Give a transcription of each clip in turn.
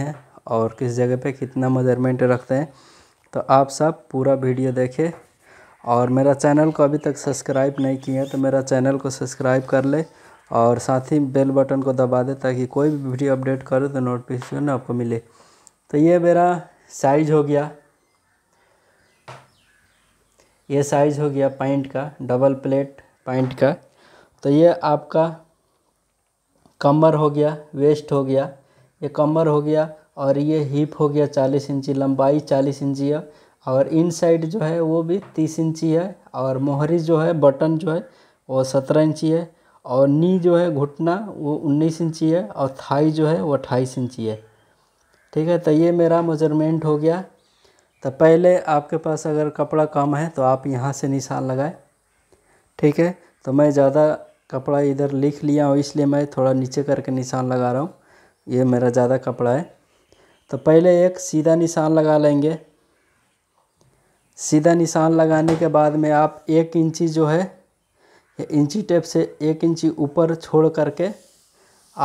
हैं और किस जगह पे कितना मेजरमेंट रखते हैं तो आप सब पूरा वीडियो देखें और मेरा चैनल को अभी तक सब्सक्राइब नहीं किया है तो मेरा चैनल को सब्सक्राइब कर ले और साथ ही बेल बटन को दबा दे ताकि कोई भी वीडियो अपडेट करो तो नोटिफिकेशन आपको मिले तो ये मेरा साइज हो गया ये साइज़ हो गया पैंट का डबल प्लेट पैंट का तो ये आपका कमर हो गया वेस्ट हो गया ये कमर हो गया और ये हिप हो गया चालीस इंची लंबाई चालीस इंची है और इन साइड जो है वो भी तीस इंची है और मोहरी जो है बटन जो है वो सत्रह इंची है और नी जो है घुटना वो उन्नीस इंची है और थाई जो है वो अट्ठाईस इंची है ठीक है तो ये मेरा मेजरमेंट हो गया तो पहले आपके पास अगर कपड़ा कम है तो आप यहाँ से निशान लगाएं ठीक है तो मैं ज़्यादा कपड़ा इधर लिख लिया हूँ इसलिए मैं थोड़ा नीचे करके निशान लगा रहा हूँ ये मेरा ज़्यादा कपड़ा है तो पहले एक सीधा निशान लगा लेंगे सीधा निशान लगाने के बाद में आप एक इंची जो है इंची टेप से एक इंची ऊपर छोड़ करके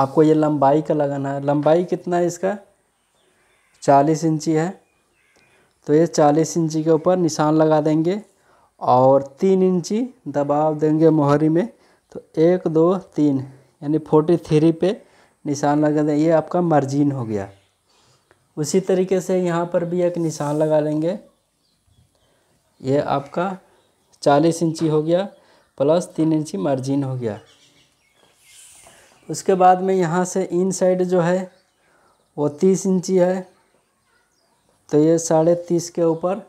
आपको ये लंबाई का लगाना है लंबाई कितना है इसका चालीस इंची है तो ये चालीस इंची के ऊपर निशान लगा देंगे और तीन इंची दबाव देंगे मोहरी में तो एक दो तीन यानी फोर्टी थ्री पे निशान लगा दें ये आपका मार्जिन हो गया उसी तरीके से यहाँ पर भी एक निशान लगा लेंगे ये आपका चालीस इंची हो गया प्लस तीन इंची मार्जिन हो गया उसके बाद में यहाँ से इन साइड जो है वो तीस इंची है तो ये साढ़े तीस के ऊपर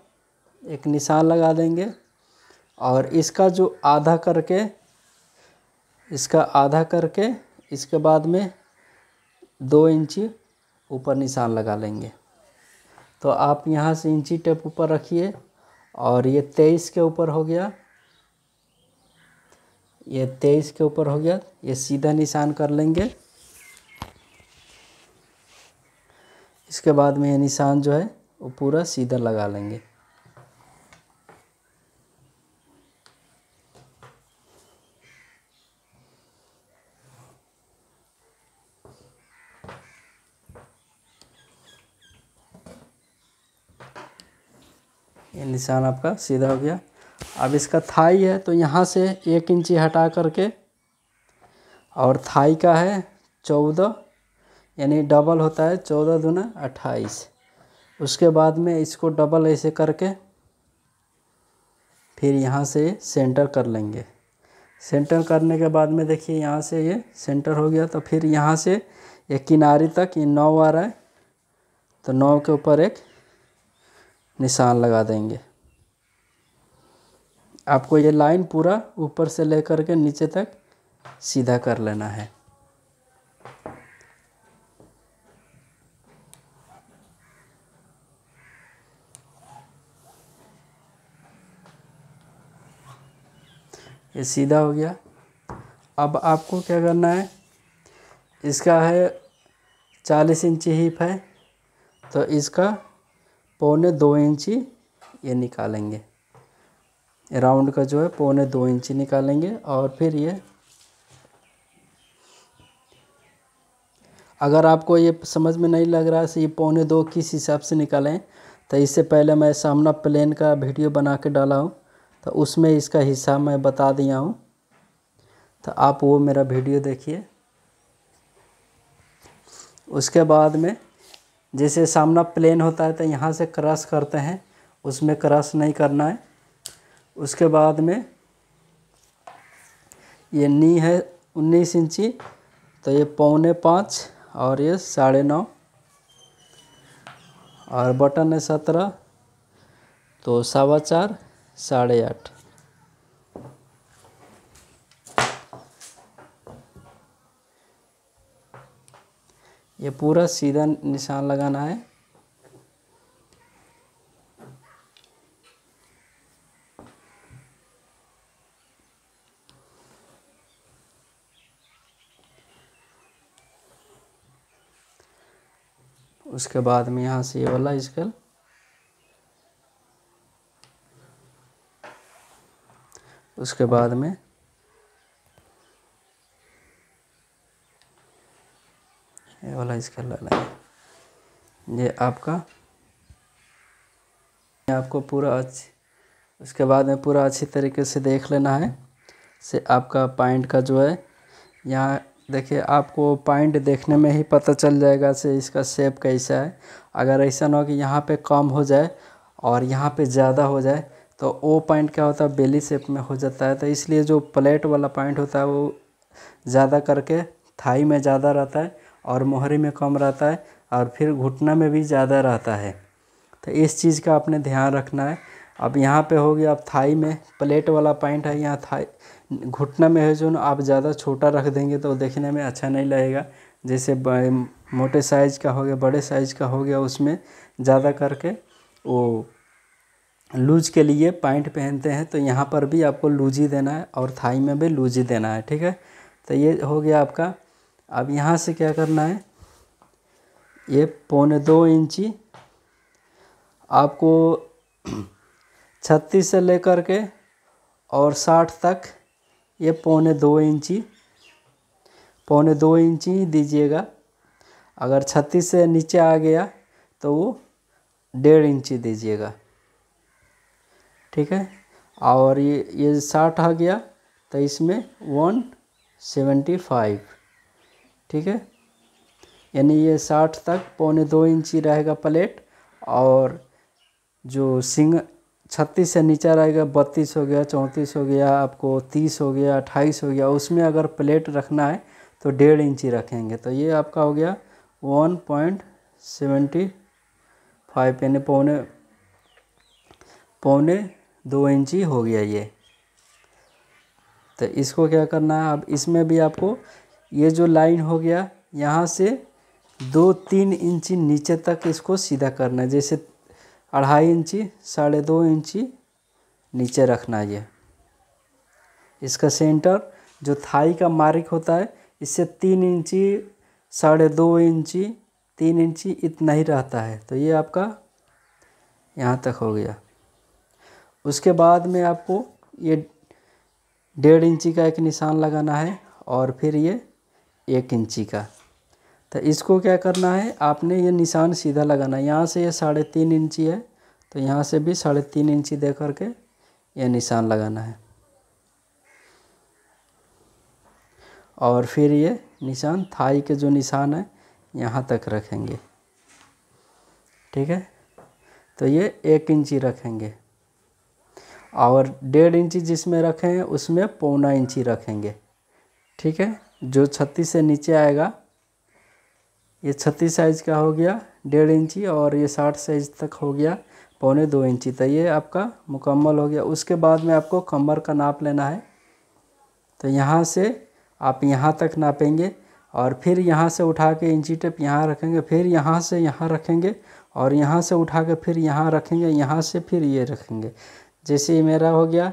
एक निशान लगा देंगे और इसका जो आधा करके इसका आधा करके इसके बाद में दो इंची ऊपर निशान लगा लेंगे तो आप यहाँ से इंची टेप ऊपर रखिए और ये तेईस के ऊपर हो गया ये तेईस के ऊपर हो गया ये सीधा निशान कर लेंगे इसके बाद में ये निशान जो है वो पूरा सीधा लगा लेंगे ये निशान आपका सीधा हो गया अब इसका थाई है तो यहाँ से एक इंची हटा करके और थाई का है चौदह यानी डबल होता है चौदह दूना अट्ठाईस उसके बाद में इसको डबल ऐसे करके फिर यहाँ से सेंटर कर लेंगे सेंटर करने के बाद में देखिए यहाँ से ये सेंटर हो गया तो फिर यहाँ से ये किनारे तक ये नौ आ रहा है तो नौ के ऊपर एक निशान लगा देंगे आपको ये लाइन पूरा ऊपर से लेकर के नीचे तक सीधा कर लेना है ये सीधा हो गया अब आपको क्या करना है इसका है चालीस इंची हीप है तो इसका पौने दो इंची ये निकालेंगे राउंड का जो है पौने दो इंची निकालेंगे और फिर ये अगर आपको ये समझ में नहीं लग रहा है ये पौने दो किस हिसाब से निकालें तो इससे पहले मैं सामना प्लेन का वीडियो बना के डाला हूँ तो उसमें इसका हिसाब मैं बता दिया हूँ तो आप वो मेरा वीडियो देखिए उसके बाद में जैसे सामना प्लेन होता है तो यहाँ से क्रॉस करते हैं उसमें क्रॉस नहीं करना है उसके बाद में ये नी है उन्नीस इंची तो ये पौने पाँच और ये साढ़े नौ और बटन है सत्रह तो सवा चार साढ़े आठ ये पूरा सीधा निशान लगाना है उसके बाद में यहाँ से ये वाला स्केल उसके बाद में एक्सरसाइज कर लेना है ये आपका आपको पूरा अच्छी उसके बाद में पूरा अच्छी तरीके से देख लेना है से आपका पॉइंट का जो है यहाँ देखिए आपको पॉइंट देखने में ही पता चल जाएगा से इसका शेप कैसा है अगर ऐसा ना हो कि यहाँ पे कम हो जाए और यहाँ पे ज़्यादा हो जाए तो वो पॉइंट क्या होता है बेली शेप में हो जाता है तो इसलिए जो प्लेट वाला पॉइंट होता है वो ज़्यादा करके थाई में ज़्यादा रहता है और मोहरी में कम रहता है और फिर घुटना में भी ज़्यादा रहता है तो इस चीज़ का आपने ध्यान रखना है अब यहाँ पे हो गया आप थाई में प्लेट वाला पॉइंट है यहाँ थाई घुटना में है जो ना आप ज़्यादा छोटा रख देंगे तो देखने में अच्छा नहीं लगेगा जैसे मोटे साइज़ का हो गया बड़े साइज़ का हो गया उसमें ज़्यादा करके वो लूज के लिए पैंट पहनते हैं तो यहाँ पर भी आपको लूज ही देना है और थाई में भी लूज ही देना है ठीक है तो ये हो गया आपका अब यहाँ से क्या करना है ये पौने दो इंची आपको छत्तीस से लेकर के और साठ तक ये पौने दो इंची पौने दो इंची ही दीजिएगा अगर छत्तीस से नीचे आ गया तो वो डेढ़ इंची दीजिएगा ठीक है और ये ये साठ आ गया तो इसमें वन सेवेंटी फाइव ठीक है यानी ये साठ तक पौने दो इंची रहेगा प्लेट और जो सिंग छत्तीस से नीचा रहेगा बत्तीस हो गया चौंतीस हो गया आपको तीस हो गया अट्ठाईस हो गया उसमें अगर प्लेट रखना है तो डेढ़ इंची रखेंगे तो ये आपका हो गया वन पॉइंट सेवेंटी फाइव यानी पौने पौने दो इंची हो गया ये तो इसको क्या करना है अब इसमें भी आपको ये जो लाइन हो गया यहाँ से दो तीन इंची नीचे तक इसको सीधा करना है जैसे अढ़ाई इंची साढ़े दो इंची नीचे रखना है ये इसका सेंटर जो थाई का मार्क होता है इससे तीन इंची साढ़े दो इंची तीन इंची इतना ही रहता है तो ये आपका यहाँ तक हो गया उसके बाद में आपको ये डेढ़ इंची का एक निशान लगाना है और फिर ये एक इंची का तो इसको क्या करना है आपने ये निशान सीधा लगाना है यहाँ से ये साढ़े तीन इंची है तो यहाँ से भी साढ़े तीन इंची दे करके ये निशान लगाना है और फिर ये निशान थाई के जो निशान है यहाँ तक रखेंगे ठीक है तो ये एक इंची रखेंगे और डेढ़ इंची जिसमें रखें उसमें पौना इंची रखेंगे ठीक है जो छत्तीस से नीचे आएगा ये छत्तीस साइज़ का हो गया डेढ़ इंची और ये साठ साइज़ तक हो गया पौने दो इंची तो ये आपका मुकम्मल हो गया उसके बाद में आपको कमर का नाप लेना है तो यहाँ से आप यहाँ तक नापेंगे और फिर यहाँ से उठा के इंची टेप यहाँ रखेंगे फिर यहाँ से यहाँ रखेंगे और यहाँ से उठा के फिर यहाँ रखेंगे यहाँ से फिर ये रखेंगे जैसे मेरा हो गया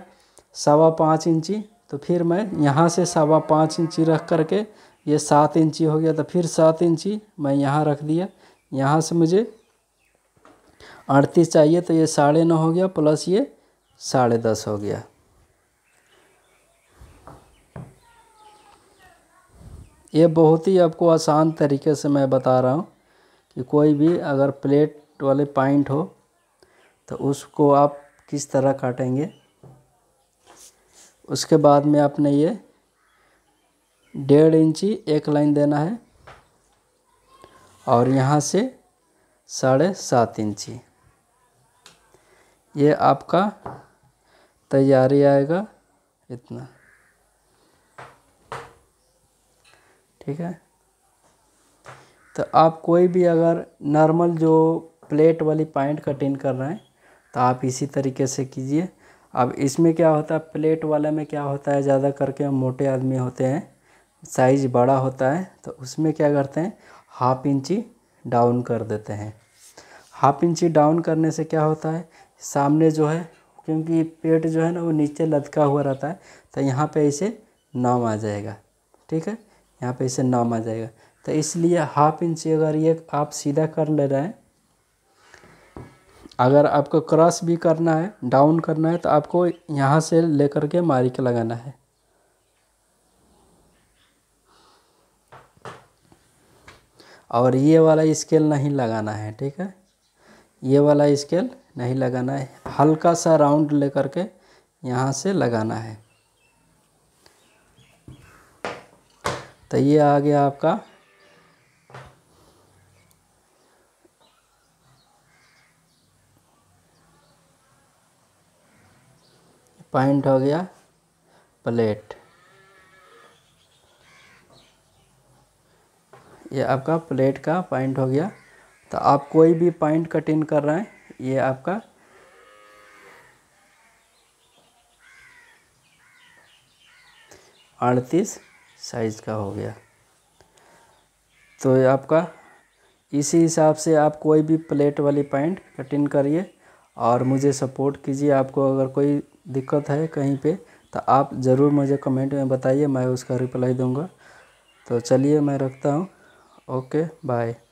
सवा पाँच इंची तो फिर मैं यहाँ से सवा पाँच इंची रख करके ये सात इंची हो गया तो फिर सात इंची मैं यहाँ रख दिया यहाँ से मुझे अड़तीस चाहिए तो ये साढ़े नौ हो गया प्लस ये साढ़े दस हो गया ये बहुत ही आपको आसान तरीके से मैं बता रहा हूँ कि कोई भी अगर प्लेट वाले पॉइंट हो तो उसको आप किस तरह काटेंगे उसके बाद में आपने ये डेढ़ इंची एक लाइन देना है और यहाँ से साढ़े सात इंची ये आपका तैयारी आएगा इतना ठीक है तो आप कोई भी अगर नॉर्मल जो प्लेट वाली पॉइंट कटिंग कर रहे हैं तो आप इसी तरीके से कीजिए अब इसमें क्या होता है प्लेट वाले में क्या होता है ज़्यादा करके मोटे आदमी होते हैं साइज बड़ा होता है तो उसमें क्या करते हैं हाफ इंची डाउन कर देते हैं हाफ इंची डाउन करने से क्या होता है सामने जो है क्योंकि पेट जो है ना वो नीचे लदका हुआ रहता है तो यहाँ पे इसे नाम आ जाएगा ठीक है यहाँ पे इसे नाम आ जाएगा तो इसलिए हाफ इंची अगर ये आप सीधा कर ले रहे हैं अगर आपको क्रॉस भी करना है डाउन करना है तो आपको यहाँ से लेकर के मारी के लगाना है और ये वाला स्केल नहीं लगाना है ठीक है ये वाला स्केल नहीं लगाना है हल्का सा राउंड लेकर के यहाँ से लगाना है तो ये आ गया आपका पॉइंट हो गया प्लेट ये आपका प्लेट का पॉइंट हो गया तो आप कोई भी पॉइंट कटिंग कर रहे हैं ये आपका अड़तीस साइज़ का हो गया तो ये आपका इसी हिसाब से आप कोई भी प्लेट वाली पॉइंट कटिंग करिए और मुझे सपोर्ट कीजिए आपको अगर कोई दिक्कत है कहीं पे तो आप ज़रूर मुझे कमेंट में बताइए मैं उसका रिप्लाई दूंगा तो चलिए मैं रखता हूँ ओके बाय